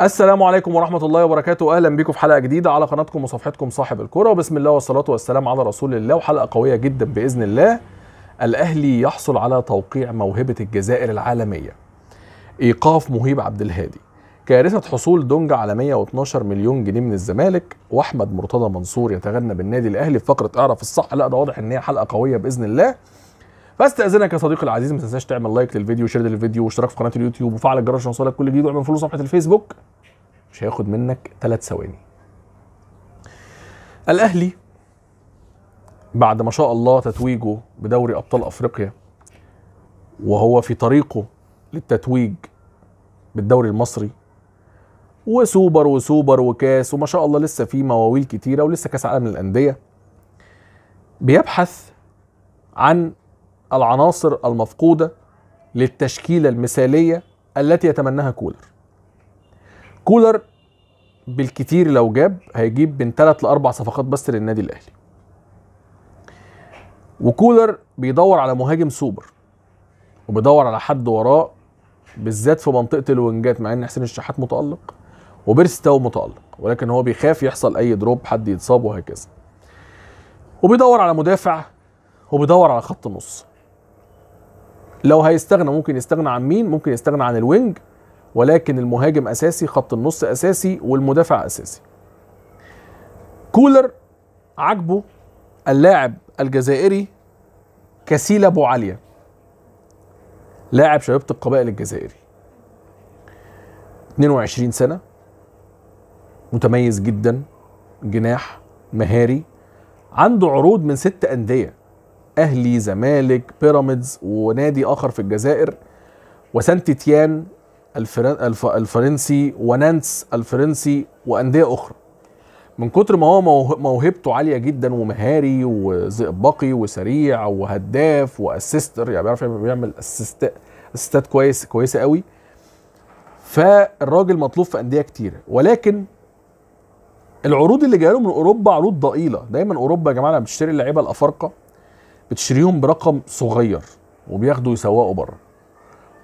السلام عليكم ورحمة الله وبركاته أهلا بكم في حلقة جديدة على قناتكم وصفحتكم صاحب الكرة وبسم الله والصلاة والسلام على رسول الله وحلقة قوية جدا بإذن الله الأهلي يحصل على توقيع موهبة الجزائر العالمية إيقاف مهيب عبد الهادي كارثة حصول دونجا على 112 مليون جنيه من الزمالك وأحمد مرتضى منصور يتغنى بالنادي الأهلي في فقرة أعرف الصح لا ده واضح إن هي حلقة قوية بإذن الله فاستاذنك يا صديقي العزيز ما تنساش تعمل لايك للفيديو وشير للفيديو واشتراك في قناه اليوتيوب وفعل الجرس عشان يوصلك كل جديد واعمل فولو صفحه الفيسبوك مش هياخد منك ثلاث ثواني الاهلي بعد ما شاء الله تتويجه بدوري ابطال افريقيا وهو في طريقه للتتويج بالدوري المصري وسوبر وسوبر وكاس وما شاء الله لسه في مواويل كتيره ولسه كاس عالم للانديه بيبحث عن العناصر المفقودة للتشكيلة المثالية التي يتمناها كولر كولر بالكتير لو جاب هيجيب من ثلاث لأربع صفقات بس للنادي الأهلي وكولر بيدور على مهاجم سوبر وبيدور على حد وراه بالذات في منطقه الوينجات مع ان حسين الشحات متالق وبيرسي تاو متالق ولكن هو بيخاف يحصل اي دروب حد يتصاب وهكذا وبيدور على مدافع وبيدور على خط نص لو هيستغنى ممكن يستغنى عن مين ممكن يستغنى عن الوينج ولكن المهاجم اساسي خط النص اساسي والمدافع اساسي كولر عجبه اللاعب الجزائري كسيل ابو عليا لاعب شبيبه القبائل الجزائري 22 سنه متميز جدا جناح مهاري عنده عروض من ست انديه اهلي زمالك بيراميدز ونادي اخر في الجزائر وسانت تيان الفرنسي ونانس الفرنسي وانديه اخرى من كتر ما هو موهبته عاليه جدا ومهاري وزئبقي وسريع وهداف واسيستر يعني بيعرف يعمل اسيست اسيستات كويس كويسه قوي فالراجل مطلوب في انديه كتيره ولكن العروض اللي جايه له من اوروبا عروض ضئيله دايما اوروبا يا جماعه لما بتشتري اللعيبه الافارقه بتشتريهم برقم صغير وبياخدوا يسوقوا بره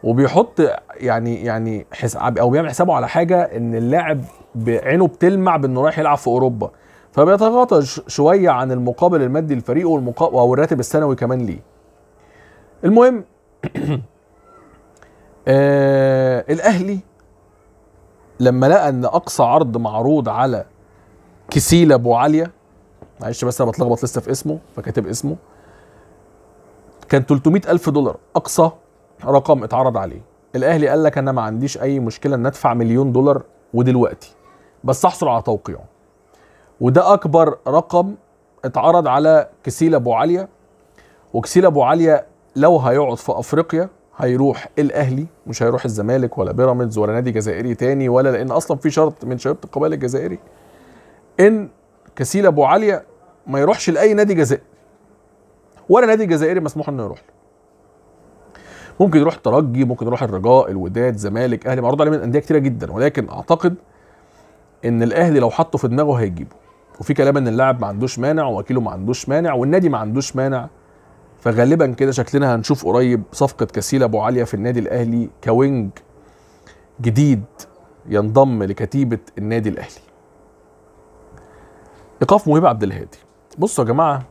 وبيحط يعني يعني حساب او بيعمل حسابه على حاجه ان اللاعب عينه بتلمع بانه رايح يلعب في اوروبا فبيتغاضى شويه عن المقابل المادي لفريقه والمقابل او الراتب السنوي كمان ليه. المهم آه الاهلي لما لقى ان اقصى عرض معروض على كسيلة ابو عاليه معلش بس انا بتلخبط لسه في اسمه فكاتب اسمه كان 300 ألف دولار أقصى رقم اتعرض عليه الأهلي قال لك أنا ما عنديش أي مشكلة أن أدفع مليون دولار ودلوقتي بس أحصل على توقيع وده أكبر رقم اتعرض على كسيل أبو عليا وكسيل أبو عليا لو هيقعد في أفريقيا هيروح الاهلي مش هيروح الزمالك ولا بيراميدز ولا نادي جزائري تاني ولا لان اصلا في شرط من شباب القبائل الجزائري ان كسيل ابو عليا ما يروحش لاي نادي جزائري ولا نادي جزائري مسموح انه يروح له ممكن يروح الترجي ممكن يروح الرجاء الوداد زمالك اهلي معروض عليه من انديه كتيره جدا ولكن اعتقد ان الاهلي لو حطه في دماغه هيجيبه وفي كلام ان اللاعب ما عندوش مانع ووكيله ما عندوش مانع والنادي ما عندوش مانع فغالبا كده شكلنا هنشوف قريب صفقه كسيل ابو عليا في النادي الاهلي كوينج جديد ينضم لكتيبه النادي الاهلي ايقاف مهيب عبد الهادي بصوا يا جماعه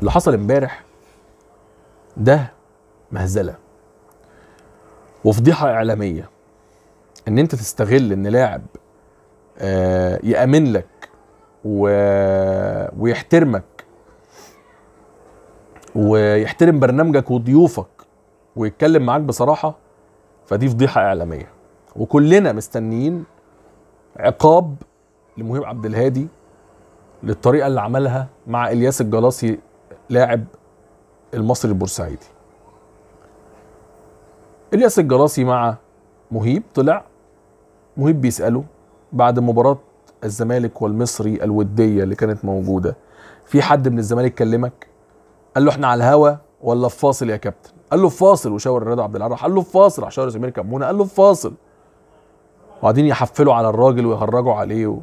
اللي حصل امبارح ده مهزله وفضيحه اعلاميه ان انت تستغل ان لاعب آه، يامن لك ويحترمك ويحترم برنامجك وضيوفك ويتكلم معاك بصراحه فدي فضيحه اعلاميه وكلنا مستنيين عقاب لمهيب عبد الهادي للطريقه اللي عملها مع الياس الجلاصي لاعب المصري البورسعيدي الياس الجراسي مع مهيب طلع مهيب بيساله بعد مباراه الزمالك والمصري الوديه اللي كانت موجوده في حد من الزمالك كلمك قال له احنا على الهوا ولا في فاصل يا كابتن قال له في فاصل وشاور رضا عبد العال قال له في فاصل راح شاور كمونه قال له في فاصل وبعدين يحفلوا على الراجل ويهرجوا عليه و...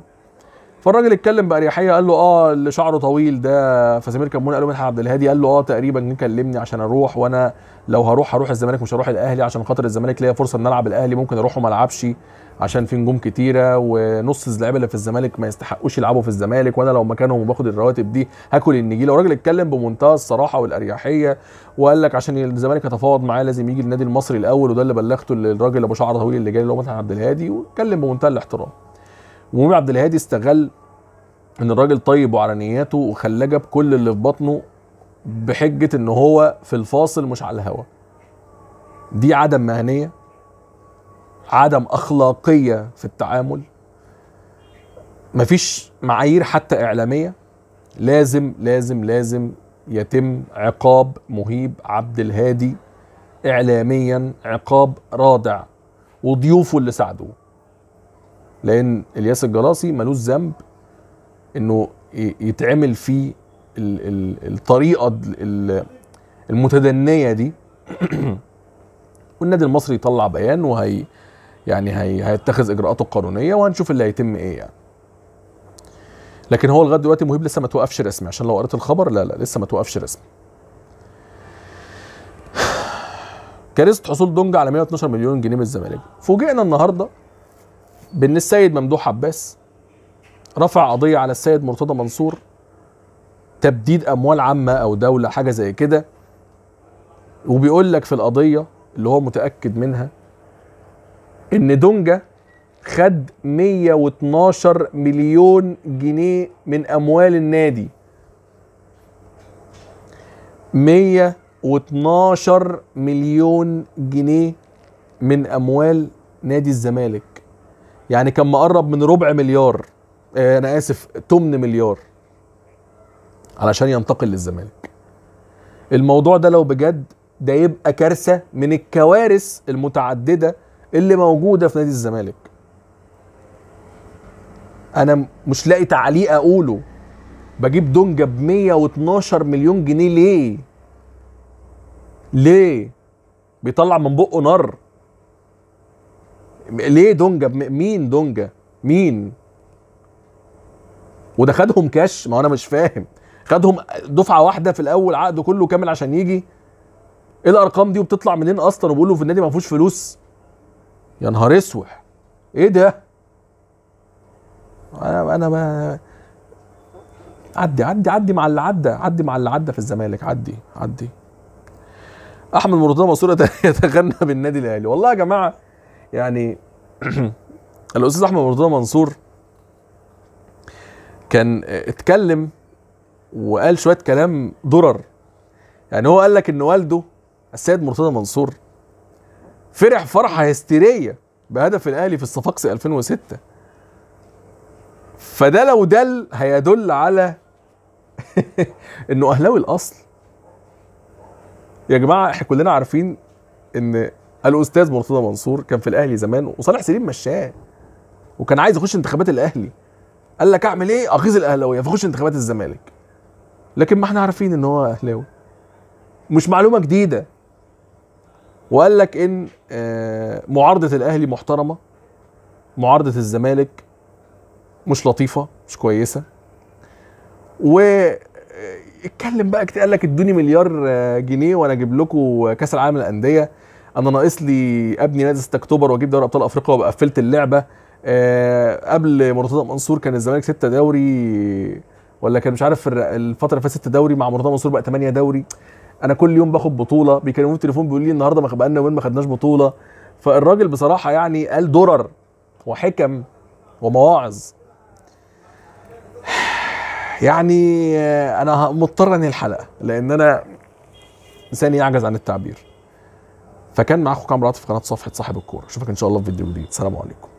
فالراجل اتكلم باريحيه قال له اه اللي شعره طويل ده فسمير كمون قال له مدحت عبد الهادي قال له اه تقريبا كلمني عشان اروح وانا لو هروح هروح الزمالك مش هروح الاهلي عشان خاطر الزمالك ليا فرصه ان العب الاهلي ممكن اروح وما العبش عشان في نجوم كتيره ونص اللعيبه اللي في الزمالك ما يستحقوش يلعبوا في الزمالك وانا لو مكانهم وباخد الرواتب دي هاكل النجيله والراجل اتكلم بمنتهى الصراحه والاريحيه وقال لك عشان الزمالك يتفاوض معاه لازم يجي النادي المصري الاول وده اللي بلغته للراجل ابو شعر طويل اللي جاي اللي هو مدحت عبد الهادي واتكلم بمنتهى الاحترام ومومي عبد الهادي استغل ان الراجل طيب وعلى نياته وخلاه جاب كل اللي في بطنه بحجه ان هو في الفاصل مش على الهوا دي عدم مهنيه عدم اخلاقيه في التعامل مفيش معايير حتى اعلاميه لازم لازم لازم يتم عقاب مهيب عبد الهادي اعلاميا عقاب رادع وضيوفه اللي ساعدوه لان الياس الجلاصي ملوش ذنب انه يتعمل فيه الطريقه المتدنيه دي والنادي المصري يطلع بيان وهي يعني هي هيتخذ اجراءاته القانونيه وهنشوف اللي هيتم ايه يعني لكن هو لغايه دلوقتي مهيب لسه ما توقفش رسمي عشان لو قريت الخبر لا لا لسه ما توقفش رسمي كارثه حصول دونج على 112 مليون جنيه من الزمالك فوجئنا النهارده بان السيد ممدوح عباس رفع قضيه على السيد مرتضى منصور تبديد اموال عامه او دوله حاجه زي كده وبيقول لك في القضيه اللي هو متاكد منها ان دونجا خد 112 مليون جنيه من اموال النادي 112 مليون جنيه من اموال نادي الزمالك يعني كان مقرب من ربع مليار آه، انا اسف 8 مليار علشان ينتقل للزمالك الموضوع ده لو بجد ده يبقى كارثه من الكوارث المتعدده اللي موجوده في نادي الزمالك انا مش لاقي تعليق اقوله بجيب دونجا ب 112 مليون جنيه ليه ليه بيطلع من بقه نار ليه دونجا مين دونجا مين وده خدهم كاش ما انا مش فاهم خدهم دفعه واحده في الاول عقده كله كامل عشان يجي ايه الارقام دي وبتطلع منين اصلا وبقول له في النادي ما فيهوش فلوس يا نهار اسوح ايه ده انا انا ما عدي عدي عدي مع اللي عدى عدي مع اللي عدى في الزمالك عدي عدي احمد مرتضى منصور يتغنى بالنادي الاهلي والله يا جماعه يعني الاستاذ احمد مرتضى منصور كان اتكلم وقال شويه كلام ضرر يعني هو قال لك ان والده السيد مرتضى منصور فرح فرحه هستيريه بهدف الاهلي في الصفاقس 2006 فده لو دل هيدل على انه اهلاوي الاصل يا جماعه احنا كلنا عارفين ان الاستاذ مرتضى منصور كان في الاهلي زمان وصالح سليم مشاه وكان عايز يخش انتخابات الاهلي قال لك اعمل ايه اغيظ الاهلاويه فخش انتخابات الزمالك لكن ما احنا عارفين ان هو اهلاوي مش معلومه جديده وقال لك ان آه، معارضه الاهلي محترمه معارضه الزمالك مش لطيفه مش كويسه و آه، اتكلم بقى كتير قال لك ادوني مليار آه، جنيه وانا اجيب لكم كاس العالم للانديه انا ناقص لي ابني نادي 6 اكتوبر واجيب دوري ابطال افريقيا وابقى قفلت اللعبه أه قبل مرتضى منصور كان الزمالك 6 دوري ولا كان مش عارف الفتره اللي فاتت 6 دوري مع مرتضى منصور بقى 8 دوري انا كل يوم باخد بطوله بيكلموني في التليفون بيقول لي النهارده ما بقالنا وين ما خدناش بطوله فالراجل بصراحه يعني قال درر وحكم ومواعظ يعني انا مضطر انهي الحلقه لان انا لساني يعجز عن التعبير فكان معاكم كام في قناه صفحه صاحب الكوره اشوفك ان شاء الله في فيديو جديد سلام عليكم